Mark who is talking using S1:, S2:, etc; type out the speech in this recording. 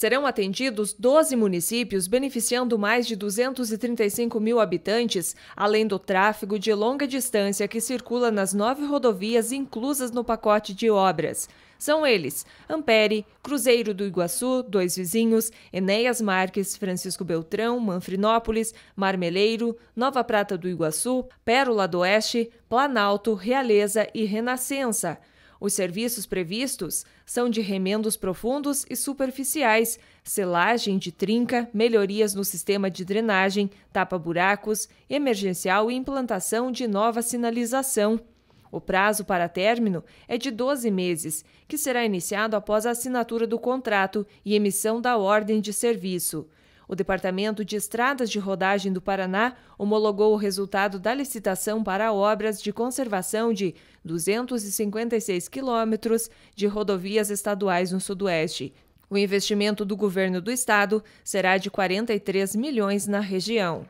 S1: Serão atendidos 12 municípios beneficiando mais de 235 mil habitantes, além do tráfego de longa distância que circula nas nove rodovias inclusas no pacote de obras. São eles: Ampere, Cruzeiro do Iguaçu, Dois Vizinhos, Enéas Marques, Francisco Beltrão, Manfrinópolis, Marmeleiro, Nova Prata do Iguaçu, Pérola do Oeste, Planalto, Realeza e Renascença. Os serviços previstos são de remendos profundos e superficiais, selagem de trinca, melhorias no sistema de drenagem, tapa-buracos, emergencial e implantação de nova sinalização. O prazo para término é de 12 meses, que será iniciado após a assinatura do contrato e emissão da ordem de serviço. O Departamento de Estradas de Rodagem do Paraná homologou o resultado da licitação para obras de conservação de 256 quilômetros de rodovias estaduais no Sudoeste. O investimento do governo do estado será de 43 milhões na região.